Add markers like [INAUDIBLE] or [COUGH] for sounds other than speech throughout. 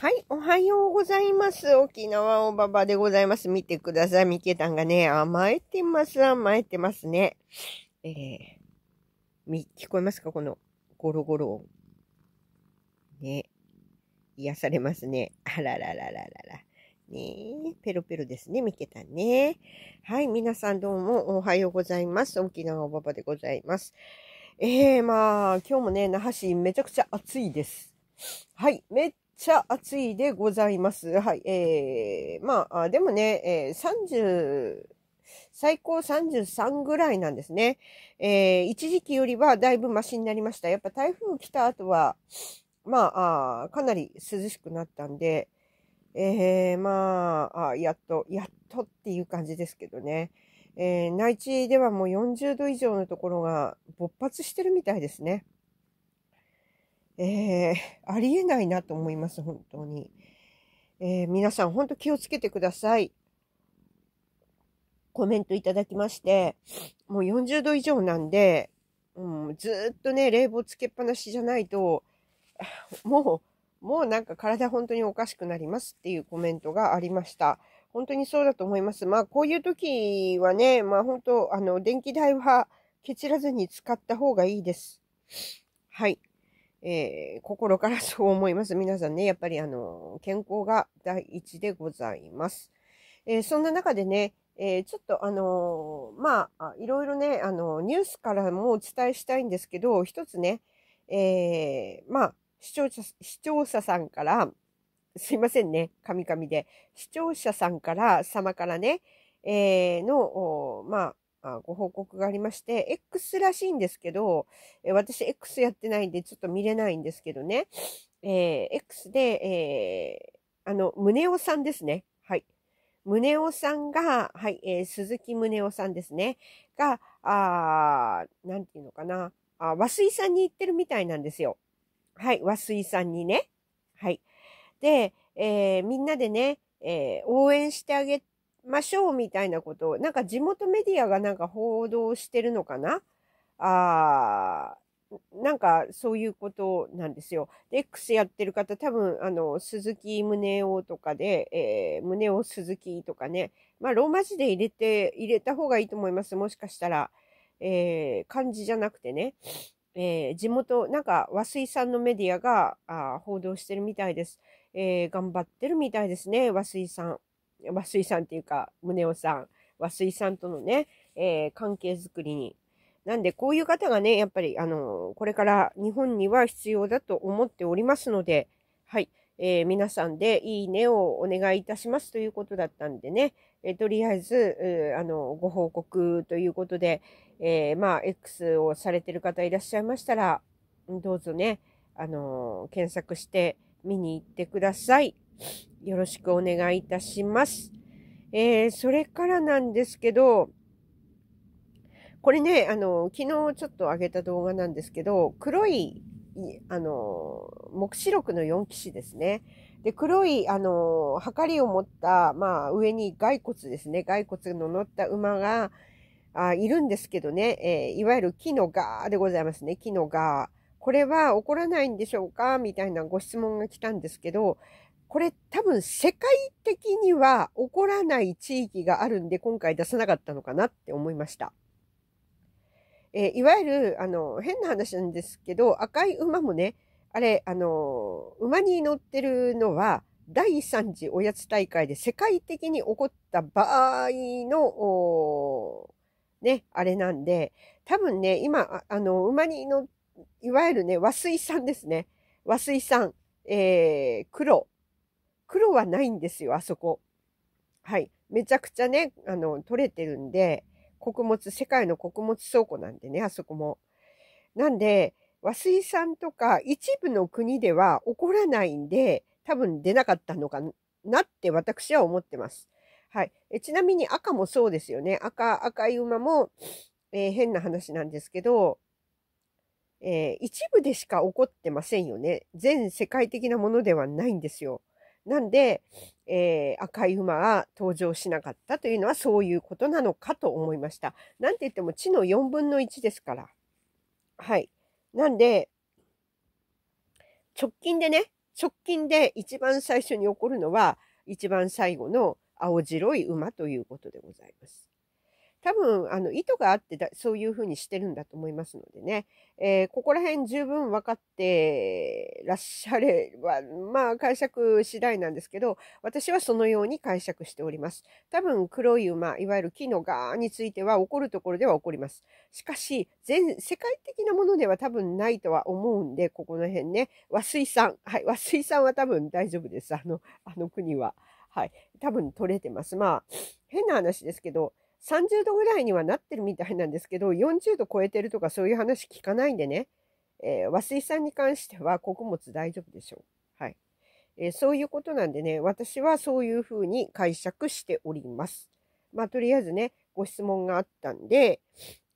はい、おはようございます。沖縄おばばでございます。見てください。みけたんがね、甘えてます。甘えてますね。えー、み、聞こえますかこのゴロゴロ音。ね。癒されますね。あらららららら。ねペロペロですね。みけたんね。はい、皆さんどうもおはようございます。沖縄おばばでございます。えー、まあ、今日もね、那覇市めちゃくちゃ暑いです。はい、めっちゃ暑いでございます。はい。えー、まあ、でもね、えー、30、最高33ぐらいなんですね。えー、一時期よりはだいぶマシになりました。やっぱ台風来た後は、まあ、あかなり涼しくなったんで、えー、まああ、やっと、やっとっていう感じですけどね。えー、内地ではもう40度以上のところが勃発してるみたいですね。えー、ありえないなと思います、本当に。えー、皆さん、本当気をつけてください。コメントいただきまして、もう40度以上なんで、うん、ずっとね、冷房つけっぱなしじゃないと、[LAUGHS] もう、もうなんか体本当におかしくなりますっていうコメントがありました。本当にそうだと思います。まあ、こういう時はね、まあ本当、あの、電気代は、ケチらずに使った方がいいです。はい。えー、心からそう思います。皆さんね、やっぱりあの、健康が第一でございます。えー、そんな中でね、えー、ちょっとあのまあ、いろいろね、あのニュースからもお伝えしたいんですけど、一つね、えまあ、視聴者、視聴者さんから、すいませんね、カミカミで、視聴者さんから、様からね、えの、まあ、ご報告がありまして、X らしいんですけど、え私 X やってないんでちょっと見れないんですけどね、えー、X で、えー、あの、宗男さんですね。はい。宗男さんが、はい、えー、鈴木宗男さんですね。が、あなんていうのかな。あ和水さんに行ってるみたいなんですよ。はい、和水さんにね。はい。で、えー、みんなでね、えー、応援してあげて、ましょうみたいなことを、なんか地元メディアがなんか報道してるのかなあなんかそういうことなんですよ。で、X やってる方、多分、あの、鈴木宗男とかで、えー、宗男鈴木とかね、まあ、ローマ字で入れて、入れた方がいいと思います。もしかしたら、えー、漢字じゃなくてね、えー、地元、なんか和水さんのメディアがあ報道してるみたいです。えー、頑張ってるみたいですね、和水さん。和水さんっていうか、宗男さん、和水さんとのね、えー、関係づくりに。なんで、こういう方がね、やっぱり、あの、これから日本には必要だと思っておりますので、はい、えー、皆さんでいいねをお願いいたしますということだったんでね、えー、とりあえず、あの、ご報告ということで、えまあ、X をされてる方いらっしゃいましたら、どうぞね、あの検索して見に行ってください。よろしくお願いいたします。えー、それからなんですけど、これね、あの、昨日ちょっと上げた動画なんですけど、黒い、あの、目視録の4騎士ですね。で、黒い、あの、はかりを持った、まあ、上に骸骨ですね。骸骨の乗った馬が、あいるんですけどね、えー、いわゆる木のガーでございますね。木のガー。これは起こらないんでしょうかみたいなご質問が来たんですけど、これ多分世界的には起こらない地域があるんで今回出さなかったのかなって思いました。えー、いわゆる、あの、変な話なんですけど、赤い馬もね、あれ、あの、馬に乗ってるのは、第3次おやつ大会で世界的に起こった場合の、ね、あれなんで、多分ね、今、あの、馬にっ、いわゆるね、和水さんですね。和水さん、えー、黒、黒はないんですよ、あそこ。はい。めちゃくちゃね、あの、取れてるんで、穀物、世界の穀物倉庫なんでね、あそこも。なんで、和水産とか一部の国では起こらないんで、多分出なかったのかなって私は思ってます。はい。えちなみに赤もそうですよね。赤、赤い馬も、えー、変な話なんですけど、えー、一部でしか起こってませんよね。全世界的なものではないんですよ。なんで、えー、赤い馬が登場しなかったというのはそういうことなのかと思いました。なんて言っても地の4分の1ですから。はい。なんで、直近でね、直近で一番最初に起こるのは、一番最後の青白い馬ということでございます。多分、あの、意図があってだ、そういうふうにしてるんだと思いますのでね、えー、ここら辺十分分かってらっしゃれば、[LAUGHS] まあ、解釈次第なんですけど、私はそのように解釈しております。多分、黒い馬、いわゆる木のガーについては、起こるところでは起こります。しかし、全、世界的なものでは多分ないとは思うんで、ここの辺ね、和水さん、はい、和水さんは多分大丈夫です。あの、あの国は。はい。多分取れてます。まあ、変な話ですけど、30度ぐらいにはなってるみたいなんですけど、40度超えてるとかそういう話聞かないんでね、えー、和水さんに関しては穀物大丈夫でしょう。はい。えー、そういうことなんでね、私はそういうふうに解釈しております。まあ、とりあえずね、ご質問があったんで、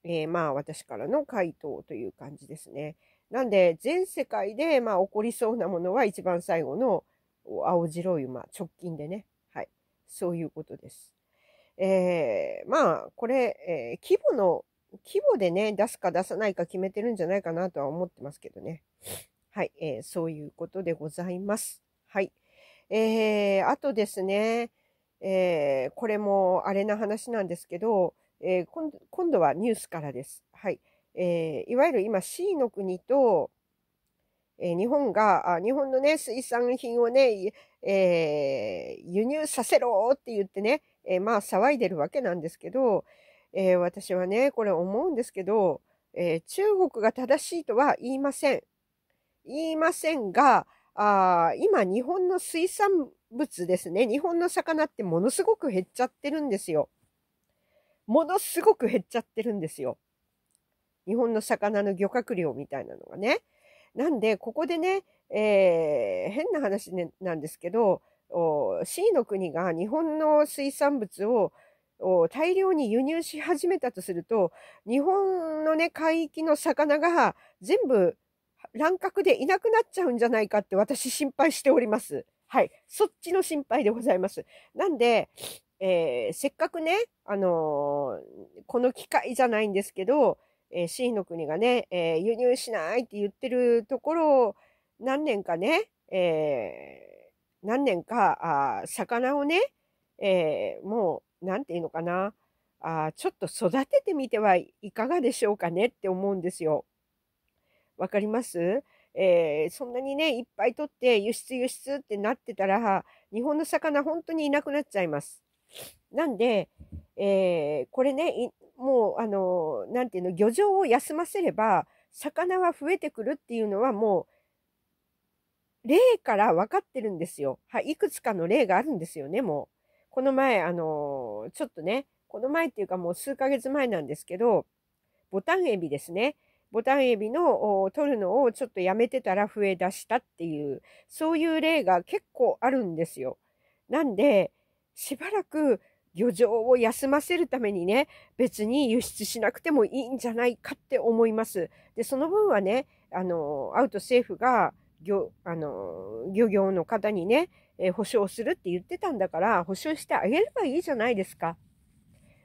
えー、まあ、私からの回答という感じですね。なんで、全世界で、まあ、起こりそうなものは一番最後の青白い馬、直近でね。はい。そういうことです。えー、まあ、これ、えー、規模の、規模でね、出すか出さないか決めてるんじゃないかなとは思ってますけどね。はい、えー、そういうことでございます。はい。えー、あとですね、えー、これもあれな話なんですけど、えー、今度はニュースからです。はい。えー、いわゆる今 C の国と、え日本が、日本のね、水産品をね、えー、輸入させろって言ってね、えー、まあ騒いでるわけなんですけど、えー、私はね、これ思うんですけど、えー、中国が正しいとは言いません。言いませんが、あ今日本の水産物ですね、日本の魚ってものすごく減っちゃってるんですよ。ものすごく減っちゃってるんですよ。日本の魚の漁獲量みたいなのがね。なんで、ここでね、えー、変な話、ね、なんですけど、C の国が日本の水産物を大量に輸入し始めたとすると、日本のね、海域の魚が全部乱獲でいなくなっちゃうんじゃないかって私心配しております。はい。そっちの心配でございます。なんで、えー、せっかくね、あのー、この機会じゃないんですけど、えー、C の国がね、えー、輸入しないって言ってるところを何年かね、えー何年か、あ魚をね、えー、もう、何て言うのかな、あちょっと育ててみてはいかがでしょうかねって思うんですよ。わかりますえー、そんなにね、いっぱい取って輸出輸出ってなってたら、日本の魚本当にいなくなっちゃいます。なんで、えー、これね、もう、あの、何て言うの、漁場を休ませれば、魚は増えてくるっていうのはもう例から分かってるんですよ。はい、いくつかの例があるんですよね、もう。この前、あのー、ちょっとね、この前っていうかもう数ヶ月前なんですけど、ボタンエビですね。ボタンエビの取るのをちょっとやめてたら増え出したっていう、そういう例が結構あるんですよ。なんで、しばらく漁場を休ませるためにね、別に輸出しなくてもいいんじゃないかって思います。で、その分はね、あのー、アウト政府が、漁あの漁業の方にね、えー、保証するって言ってたんだから、保証してあげればいいじゃないですか。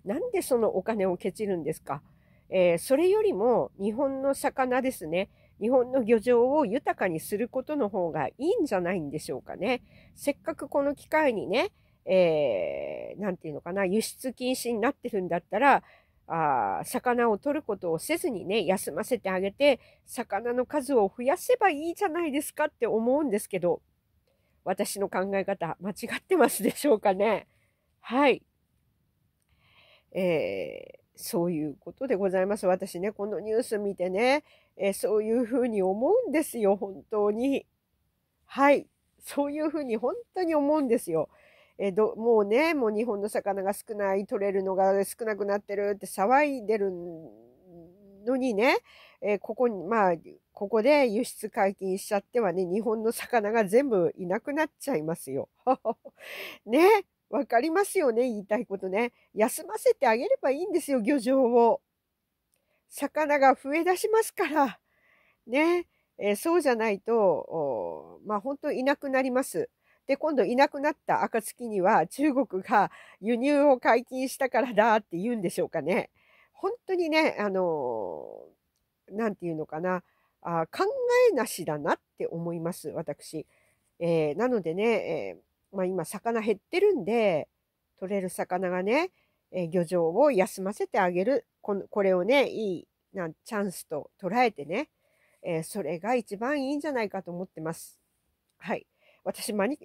なんでそのお金をケチるんですか。えー、それよりも日本の魚ですね。日本の漁場を豊かにすることの方がいいんじゃないんでしょうかね。せっかくこの機会にね、えー、なんていうのかな、輸出禁止になってるんだったら、あ魚を取ることをせずにね、休ませてあげて、魚の数を増やせばいいじゃないですかって思うんですけど、私の考え方、間違ってますでしょうかね。はい。えー、そういうことでございます。私ね、このニュース見てね、えー、そういうふうに思うんですよ、本当に。はい。そういうふうに本当に思うんですよ。えどもうねもう日本の魚が少ない取れるのが少なくなってるって騒いでるのにね、えここにまあここで輸出解禁しちゃってはね日本の魚が全部いなくなっちゃいますよ。[LAUGHS] ねわかりますよね言いたいことね。休ませてあげればいいんですよ漁場を。魚が増え出しますから。ね。えー、そうじゃないと、まあ本当いなくなります。で、今度いなくなった暁には中国が輸入を解禁したからだって言うんでしょうかね。本当にね、あの、なんていうのかな、あ考えなしだなって思います、私。えー、なのでね、えー、まあ、今魚減ってるんで、取れる魚がね、えー、漁場を休ませてあげる。このこれをね、いいなんチャンスと捉えてね、えそれが一番いいんじゃないかと思ってます。はい。私間違っ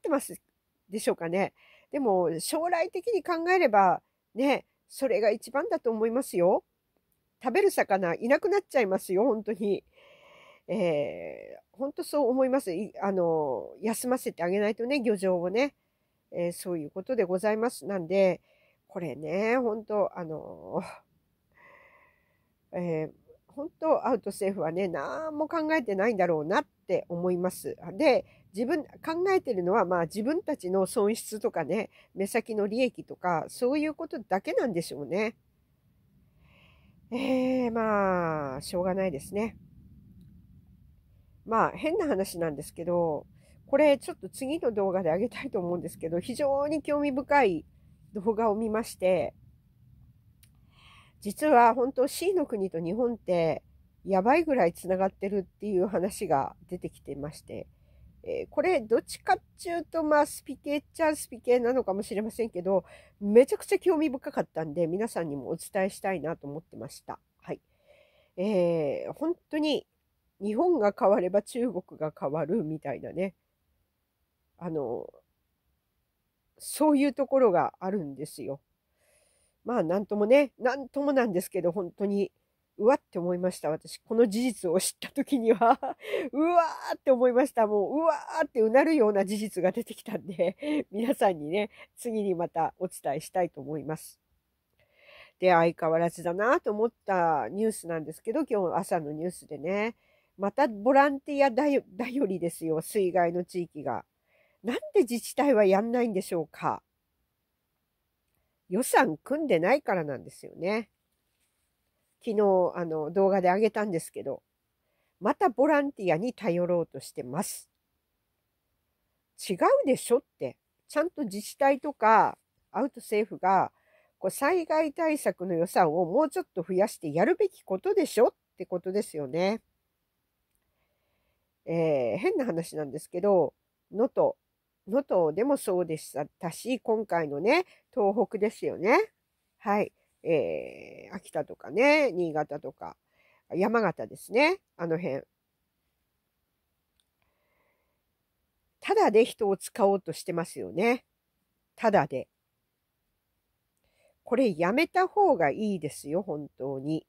てますでしょうかね。でも、将来的に考えれば、ね、それが一番だと思いますよ。食べる魚いなくなっちゃいますよ、本当に。えー、本当そう思います。あの、休ませてあげないとね、漁場をね。えー、そういうことでございます。なんで、これね、本当あのえー、本当アウト政府はね、何も考えてないんだろうなっって思います。で、自分、考えてるのは、まあ自分たちの損失とかね、目先の利益とか、そういうことだけなんでしょうね。えー、まあ、しょうがないですね。まあ、変な話なんですけど、これちょっと次の動画であげたいと思うんですけど、非常に興味深い動画を見まして、実は本当 C の国と日本ってやばいぐらいつながってるっていう話が出てきてまして、えー、これどっちかっちゅうとまあスピ系っちゃスピ系なのかもしれませんけどめちゃくちゃ興味深かったんで皆さんにもお伝えしたいなと思ってました。はいえー、本当に日本が変われば中国が変わるみたいなねあのそういうところがあるんですよ。まあなんともねなんともなんですけど本当にうわって思いました。私、この事実を知った時には [LAUGHS] うわーって思いました。もう、うわーってうなるような事実が出てきたんで [LAUGHS] 皆さんにね、次にまたお伝えしたいと思います。で、相変わらずだなと思ったニュースなんですけど、今日朝のニュースでね、またボランティアだよ、りですよ、水害の地域が。なんで自治体はやんないんでしょうか予算組んでないからなんですよね。昨日、あの、動画であげたんですけど、またボランティアに頼ろうとしてます。違うでしょって、ちゃんと自治体とか、アウト政府が、こう災害対策の予算をもうちょっと増やしてやるべきことでしょってことですよね。えー、変な話なんですけど、能登、能登でもそうでしたし、今回のね、東北ですよね。はい。えー、秋田とかね、新潟とか、山形ですね、あの辺。ただで人を使おうとしてますよね。ただで。これやめた方がいいですよ、本当に。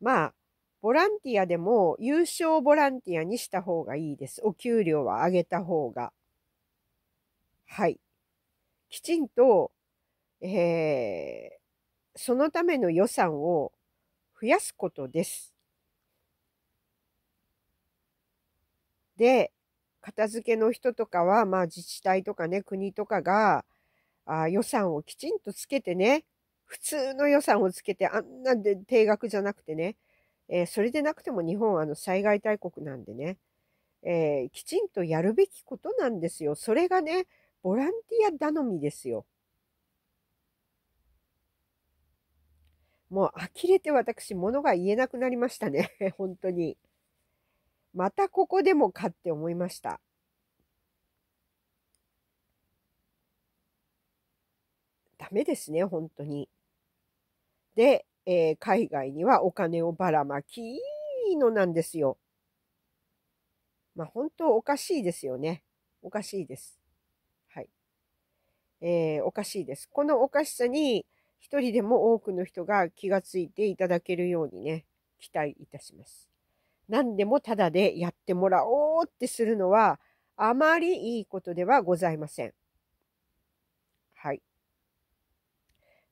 まあ、ボランティアでも優勝ボランティアにした方がいいです。お給料は上げた方が。はい。きちんとえー、そのための予算を増やすことです。で、片付けの人とかは、まあ自治体とかね、国とかが、あ予算をきちんとつけてね、普通の予算をつけて、あんなで定額じゃなくてね、えー、それでなくても日本はあの災害大国なんでね、えー、きちんとやるべきことなんですよ。それがね、ボランティア頼みですよ。もう呆れて私、物が言えなくなりましたね。[LAUGHS] 本当に。またここでもかって思いました。ダメですね、本当に。で、えー、海外にはお金をばらまきのなんですよ。まあ本当おかしいですよね。おかしいです。はい。えー、おかしいです。このおかしさに、一人でも多くの人が気がついていただけるようにね、期待いたします。何でもタダでやってもらおうってするのは、あまりいいことではございません。はい。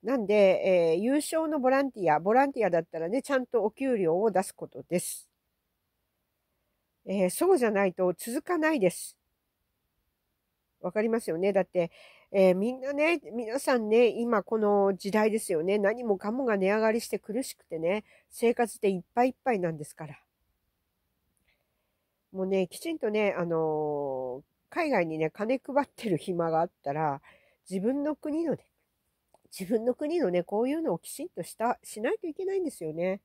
なんで、えー、優勝のボランティア、ボランティアだったらね、ちゃんとお給料を出すことです。えー、そうじゃないと続かないです。わかりますよね。だって、えー、みんなね、皆さんね、今この時代ですよね。何もかもが値上がりして苦しくてね、生活でいっぱいいっぱいなんですから。もうね、きちんとね、あのー、海外にね、金配ってる暇があったら、自分の国のね、自分の国のね、こういうのをきちんとした、しないといけないんですよね。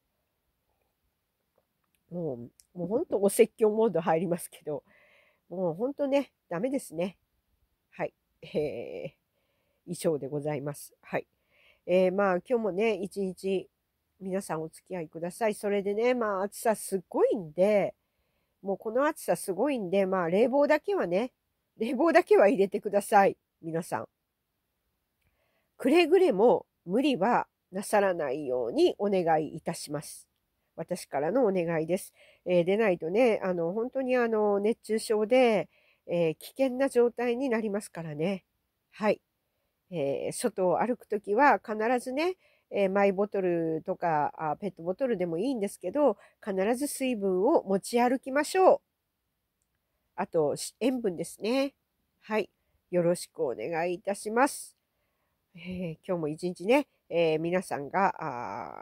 もう、もうほんとお説教モード入りますけど、もうほんとね、ダメですね。えー、衣装でございます。はい。えー、まあ今日もね、一日皆さんお付き合いください。それでね、まあ暑さすっごいんで、もうこの暑さすごいんで、まあ冷房だけはね、冷房だけは入れてください。皆さん。くれぐれも無理はなさらないようにお願いいたします。私からのお願いです。えー、でないとね、あの、本当にあの、熱中症で、えー、危険な状態になりますからね。はい。えー、外を歩くときは必ずね、えー、マイボトルとかあペットボトルでもいいんですけど、必ず水分を持ち歩きましょう。あと、塩分ですね。はい。よろしくお願いいたします。えー、今日も一日ね、えー、皆さんが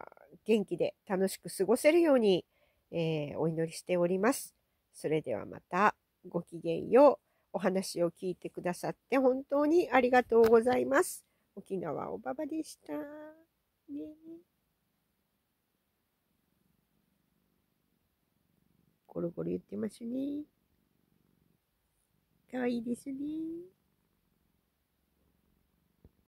あ元気で楽しく過ごせるように、えー、お祈りしております。それではまた。ごきげんよう。お話を聞いてくださって本当にありがとうございます。沖縄おばばでした。ねゴロゴロ言ってますね。かわいいですね。